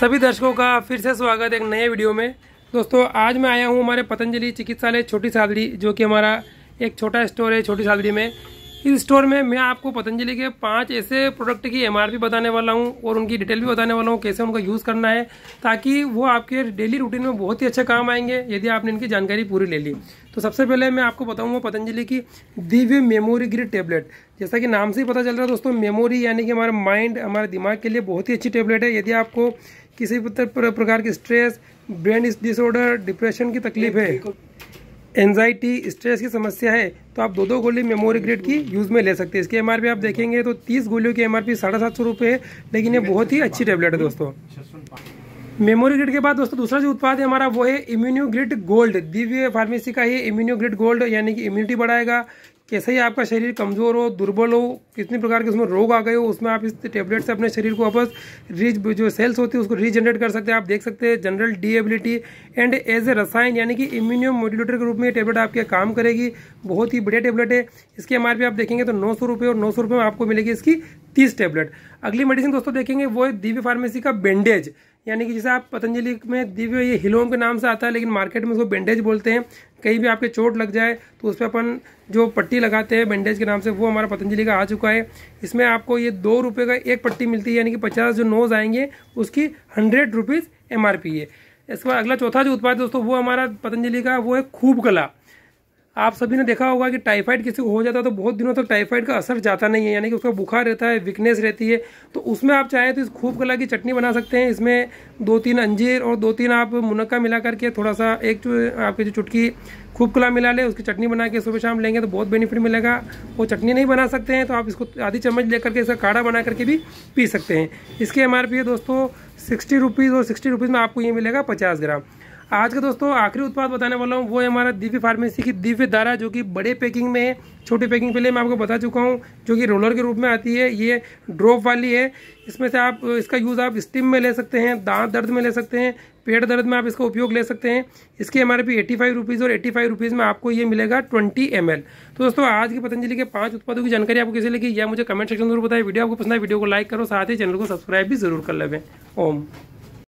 सभी दर्शकों का फिर से स्वागत एक नए वीडियो में दोस्तों आज मैं आया हूँ हमारे पतंजलि चिकित्सालय छोटी सादड़ी जो कि हमारा एक छोटा स्टोर है छोटी सादड़ी में इस स्टोर में मैं आपको पतंजलि के पांच ऐसे प्रोडक्ट की एमआरपी बताने वाला हूं और उनकी डिटेल भी बताने वाला हूं कैसे उनका यूज़ करना है ताकि वो आपके डेली रूटीन में बहुत ही अच्छा काम आएंगे यदि आपने इनकी जानकारी पूरी ले ली तो सबसे पहले मैं आपको बताऊंगा पतंजलि की दिव्य मेमोरी ग्रिड टेबलेट जैसा कि नाम से ही पता चल रहा है दोस्तों मेमोरी यानी कि हमारे माइंड हमारे दिमाग के लिए बहुत ही अच्छी टेबलेट है यदि आपको किसी भी प्रकार की स्ट्रेस ब्रेन डिसऑर्डर डिप्रेशन की तकलीफ है एनजाइटी स्ट्रेस की समस्या है तो आप दो दो गोली मेमोरी ग्रेड की यूज़ में ले सकते हैं इसके एम आप देखेंगे तो तीस गोलियों की एम आर पी साढ़े सात सौ रुपये है लेकिन ये बहुत ही अच्छी टेबलेट है दोस्तों मेमोरी ग्रिड के बाद दोस्तों दूसरा जो उत्पाद है हमारा वो है immuno grid gold Divya pharmacy का ही इम्यूनियो ग्रिड गोल्ड यानी कि इम्यूनिटी बढ़ाएगा कैसे ही आपका शरीर कमज़ोर हो दुर्बल हो कितने प्रकार के उसमें रोग आ गए हो उसमें आप इस टेबलेट से अपने शरीर को वापस रीज जो सेल्स होती है उसको रीजनरेट कर सकते हैं आप देख सकते हैं general debility and as a रसायन यानी कि इम्यूनियम मॉड्यूलेटर के रूप में ये टेबलेट आपके काम करेगी बहुत ही बढ़िया टेबलेट है इसकी एम आप देखेंगे तो नौ सौ और नौ सौ में आपको मिलेगी इसकी तीस टेबलेट अगली मेडिसिन दोस्तों देखेंगे वो है दिव्य फार्मेसी का बैंडेज यानी कि जैसे आप पतंजलि में दिव्य ये हिलोम के नाम से आता है लेकिन मार्केट में उसको बैंडेज बोलते हैं कहीं भी आपके चोट लग जाए तो उस पर अपन जो पट्टी लगाते हैं बैंडेज के नाम से वो हमारा पतंजलि का आ चुका है इसमें आपको ये दो रुपये का एक पट्टी मिलती है यानी कि पचास जो नोज आएंगे उसकी हंड्रेड रुपीज़ एम है इसके बाद अगला चौथा जो उत्पाद दोस्तों वो हमारा पतंजलि का वो है खूब कला आप सभी ने देखा होगा कि टाइफाइड किसी को हो जाता है तो बहुत दिनों तक तो टाइफाइड का असर जाता नहीं है यानी कि उसका बुखार रहता है वीकनेस रहती है तो उसमें आप चाहें तो इस खूब कला की चटनी बना सकते हैं इसमें दो तीन अंजीर और दो तीन आप मुनक्का मिला करके थोड़ा सा एक जो आपकी जो चुटकी खूब कला मिला ले उसकी चटनी बना के सुबह शाम लेंगे तो बहुत बेनिफिट मिलेगा वो चटनी नहीं बना सकते हैं तो आप इसको आधी चम्मच ले करके इसका काढ़ा बना करके भी पी सकते हैं इसके एम है दोस्तों सिक्सटी रुपीज़ और सिक्सटी रुपीज़ में आपको ये मिलेगा पचास ग्राम आज का दोस्तों आखिरी उत्पाद बताने वाला हूँ वो है हमारा दिव्य फार्मेसी की दिव्य धारा जो कि बड़े पैकिंग में है छोटी पैकिंग पहले मैं आपको बता चुका हूँ जो कि रोलर के रूप में आती है ये ड्रॉप वाली है इसमें से आप इसका यूज़ आप स्टीम में ले सकते हैं दांत दर्द में ले सकते हैं पेट दर्द में आप इसका उपयोग ले सकते हैं इसकी हमारे भी एट्टी एटी फाइव रुपीज़ और एटी फाइव रुपीज़ में आपको ये मिलेगा ट्वेंटी एम एल तो दोस्तों आज की पतंजलि के पांच उत्पादों की जानकारी आपको कैसे लगी या मुझे कमेंट सेक्शन में जरूर बताएं वीडियो आपको पसंद है वीडियो को लाइक करो साथ ही चैनल को सब्सक्राइब भी जरूर कर लेवें ओम